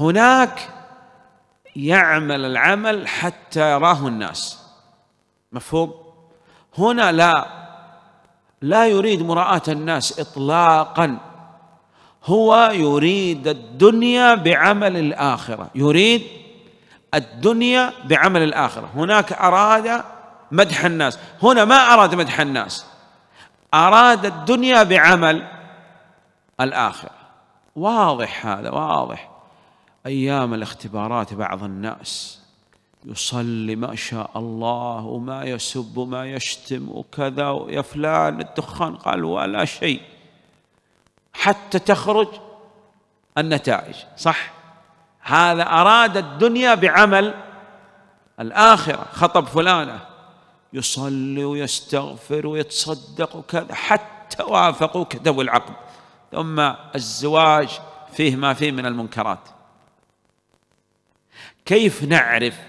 هناك يعمل العمل حتى يراه الناس مفهوم هنا لا لا يريد مراءة الناس إطلاقا هو يريد الدنيا بعمل الآخرة يريد الدنيا بعمل الآخرة هناك أراد مدح الناس هنا ما أراد مدح الناس أراد الدنيا بعمل الآخرة واضح هذا واضح أيام الاختبارات بعض الناس يصلي ما شاء الله وما يسب وما يشتم وكذا ويا فلان الدخان قال ولا شيء حتى تخرج النتائج صح هذا أراد الدنيا بعمل الآخرة خطب فلانة يصلي ويستغفر ويتصدق وكذا حتى وافقوا كتبوا العقد ثم الزواج فيه ما فيه من المنكرات كيف نعرف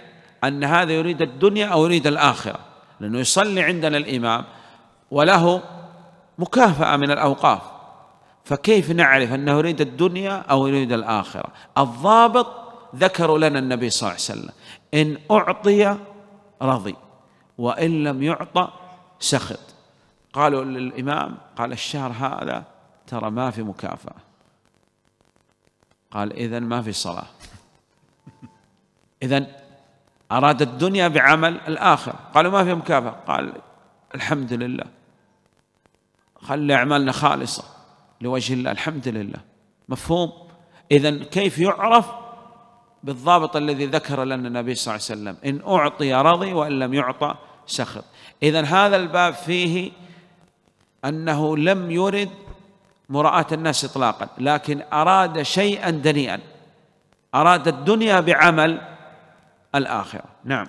أن هذا يريد الدنيا أو يريد الآخرة لأنه يصلي عندنا الإمام وله مكافأة من الأوقاف فكيف نعرف أنه يريد الدنيا أو يريد الآخرة الضابط ذكر لنا النبي صلى الله عليه وسلم إن أعطي رضي وإن لم يعطى سخط قالوا للإمام قال الشهر هذا ترى ما في مكافأة قال إذا ما في صلاة إذا أراد الدنيا بعمل الآخرة قالوا ما في مكافأة قال الحمد لله خلي أعمالنا خالصة لوجه الله الحمد لله مفهوم إذا كيف يعرف بالضابط الذي ذكر لنا النبي صلى الله عليه وسلم إن أعطي رضي وإن لم يعطى سخط إذا هذا الباب فيه أنه لم يرد مراءة الناس إطلاقا لكن أراد شيئا دنيئا أراد الدنيا بعمل الآخرة نعم